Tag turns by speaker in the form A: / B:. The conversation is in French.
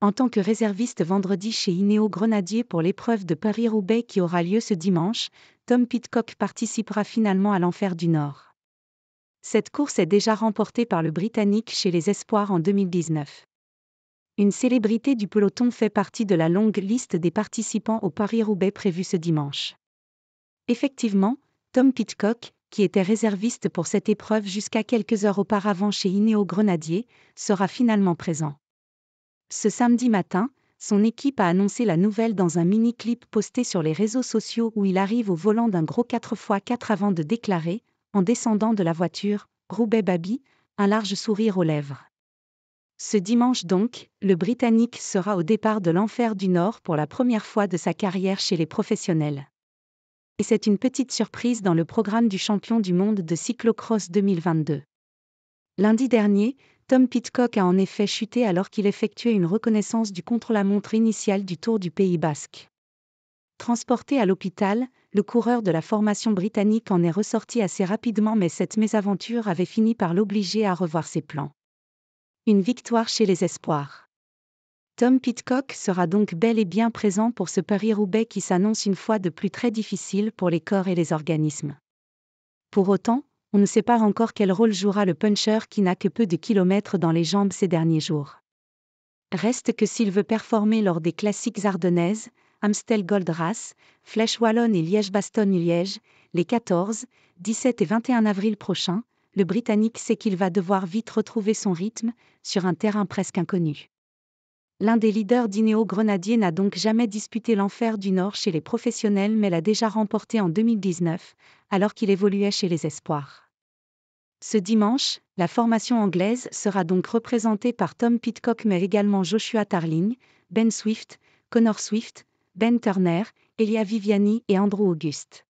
A: en tant que réserviste vendredi chez Inéo Grenadier pour l'épreuve de Paris-Roubaix qui aura lieu ce dimanche, Tom Pitcock participera finalement à l'Enfer du Nord. Cette course est déjà remportée par le Britannique chez les Espoirs en 2019. Une célébrité du peloton fait partie de la longue liste des participants au Paris-Roubaix prévu ce dimanche. Effectivement, Tom Pitcock, qui était réserviste pour cette épreuve jusqu'à quelques heures auparavant chez Inéo Grenadier, sera finalement présent. Ce samedi matin, son équipe a annoncé la nouvelle dans un mini-clip posté sur les réseaux sociaux où il arrive au volant d'un gros 4x4 avant de déclarer, en descendant de la voiture, Roubaix Babi, un large sourire aux lèvres. Ce dimanche donc, le Britannique sera au départ de l'enfer du Nord pour la première fois de sa carrière chez les professionnels. Et c'est une petite surprise dans le programme du champion du monde de cyclocross 2022. Lundi dernier, Tom Pitcock a en effet chuté alors qu'il effectuait une reconnaissance du contre-la-montre initial du Tour du Pays basque. Transporté à l'hôpital, le coureur de la formation britannique en est ressorti assez rapidement mais cette mésaventure avait fini par l'obliger à revoir ses plans. Une victoire chez les espoirs. Tom Pitcock sera donc bel et bien présent pour ce Paris-Roubaix qui s'annonce une fois de plus très difficile pour les corps et les organismes. Pour autant, on ne sait pas encore quel rôle jouera le puncher qui n'a que peu de kilomètres dans les jambes ces derniers jours. Reste que s'il veut performer lors des classiques ardennaises, Amstel Gold Race, Flèche Wallonne et Liège-Bastogne-Liège, les 14, 17 et 21 avril prochains, le Britannique sait qu'il va devoir vite retrouver son rythme, sur un terrain presque inconnu. L'un des leaders d'Inéo Grenadier n'a donc jamais disputé l'enfer du Nord chez les professionnels mais l'a déjà remporté en 2019, alors qu'il évoluait chez les Espoirs. Ce dimanche, la formation anglaise sera donc représentée par Tom Pitcock mais également Joshua Tarling, Ben Swift, Connor Swift, Ben Turner, Elia Viviani et Andrew Auguste.